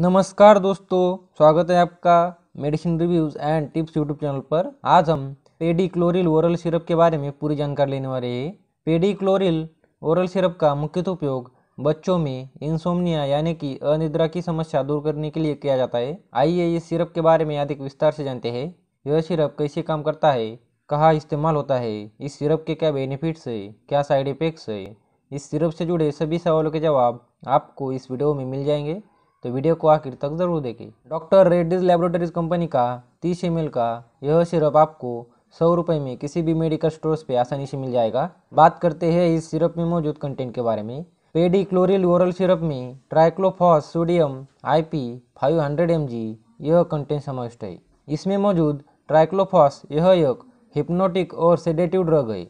नमस्कार दोस्तों स्वागत है आपका medicine reviews and tips YouTube channel पर आज हम पेडी क्लोरिल ओरल सिरप के बारे में पूरी जानकारी लेने वाले हैं पेडी क्लोरिल ओरल सिरप का मुख्य उपयोग बच्चों में इंसोमनिया यानी कि अनिद्रा की समस्या दूर करने के लिए किया जाता है आइए इस सिरप के बारे में अधिक विस्तार से जानते हैं यह सिरप कैसे काम करता है कहाँ इस्तेमाल होता है इस सिरप के क्या बेनिफिट्स है क्या साइड इफ़ेक्ट्स है इस सिरप से जुड़े सभी सवालों के जवाब आपको इस वीडियो में मिल जाएंगे तो वीडियो को आखिर तक ज़रूर देखें डॉक्टर रेड्डीज लेबोरेटरीज कंपनी का तीस एम का यह सिरप आपको सौ रुपए में किसी भी मेडिकल स्टोर्स पे आसानी से मिल जाएगा बात करते हैं इस सिरप में मौजूद कंटेंट के बारे में पेडी क्लोरिल ओरल सिरप में triclofos sodium hundred M G यह कंटेंट समाविष्ट है इसमें मौजूद ट्राइक्लोफॉस यह एक हिप्नोटिक और सेडेटिव ड्रग है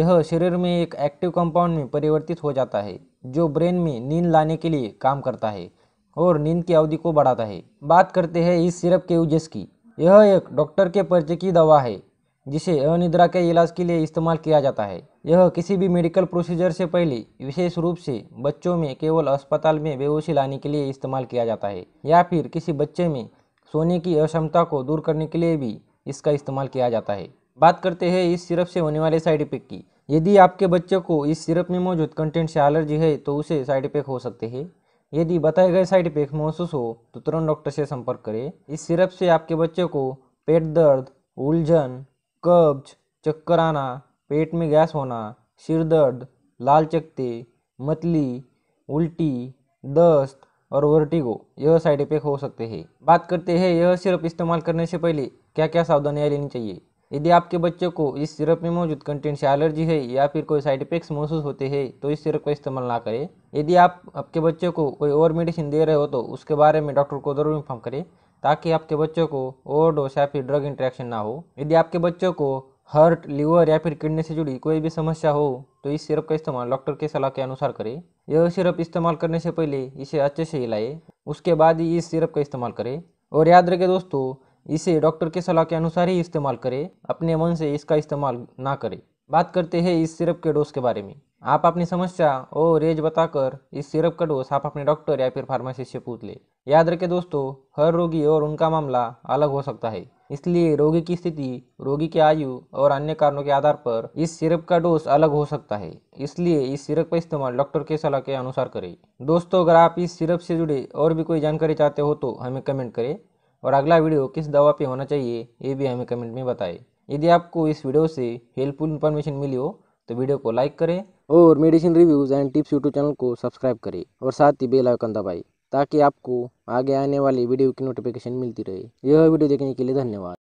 यह शरीर में एक एक्टिव कंपाउंड में परिवर्तित हो जाता है जो ब्रेन में नींद लाने के लिए काम करता है और नींद की अवधि को बढ़ाता है बात करते हैं इस सिरप के यूजेस की यह एक डॉक्टर के पर्चे की दवा है जिसे अनिद्रा के इलाज के लिए इस्तेमाल किया जाता है यह किसी भी मेडिकल प्रोसीजर से पहले विशेष रूप से बच्चों में केवल अस्पताल में बेहोशी लाने के लिए इस्तेमाल किया जाता है या फिर किसी बच्चे में सोने की अक्षमता को दूर करने के लिए भी इसका इस्तेमाल किया जाता है बात करते हैं इस सिरप से होने वाले साइड इफेक्ट की यदि आपके बच्चे को इस सिरप में मौजूद कंटेंट से एलर्जी है तो उसे साइड इफेक्ट हो सकते हैं यदि बताए गए साइड इफेक्ट महसूस हो तो तुरंत डॉक्टर से संपर्क करें इस सिरप से आपके बच्चे को पेट दर्द उलझन कब्ज चक्कर आना पेट में गैस होना सिर दर्द लाल चकते मतली उल्टी दस्त और वर्टिगो यह साइड इफेक्ट हो सकते हैं बात करते हैं यह सिरप इस्तेमाल करने से पहले क्या क्या सावधानियाँ लेनी चाहिए यदि आपके बच्चे को इस सिरप में मौजूद कंटेंट से एलर्जी है या फिर कोई साइड इफेक्ट्स महसूस होते हैं तो इस सिरप का इस्तेमाल ना करें यदि आप आपके बच्चे को कोई और मेडिसिन दे रहे हो तो उसके बारे में डॉक्टर को ज़रूर इन्फॉर्म करें ताकि आपके बच्चों को ओवरडोज या फिर ड्रग इंट्रैक्शन ना हो यदि आपके बच्चों को हार्ट लीवर या फिर किडनी से जुड़ी कोई भी समस्या हो तो इस सिरप का इस्तेमाल डॉक्टर के सलाह के अनुसार करें यह सिरप इस्तेमाल करने से पहले इसे अच्छे से हिलाए उसके बाद ही इस सिरप का इस्तेमाल करें और याद रखें दोस्तों इसे डॉक्टर के सलाह के अनुसार ही इस्तेमाल करें अपने मन से इसका इस्तेमाल ना करें बात करते हैं इस सिरप के डोज के बारे में आप अपनी समस्या और रेज बताकर इस सिरप का डोज आप अपने डॉक्टर या फिर फार्मासिस्ट से पूछ ले याद रखें दोस्तों हर रोगी और उनका मामला अलग हो सकता है इसलिए रोगी की स्थिति रोगी की आयु और अन्य कारणों के आधार पर इस सिरप का डोज अलग हो सकता है इसलिए इस सिरप का इस्तेमाल डॉक्टर के सलाह के अनुसार करें दोस्तों अगर आप इस सिरप से जुड़े और भी कोई जानकारी चाहते हो तो हमें कमेंट करें और अगला वीडियो किस दवा पे होना चाहिए ये भी हमें कमेंट में बताएं यदि आपको इस वीडियो से हेल्पफुल इन्फॉर्मेशन मिली हो तो वीडियो को लाइक करें और medicine reviews and tips YouTube channel को सब्सक्राइब करें और साथ ही बेल आइकन दबाएं ताकि आपको आगे आने वाली वीडियो की नोटिफिकेशन मिलती रहे यह वीडियो देखने के लिए धन्यवाद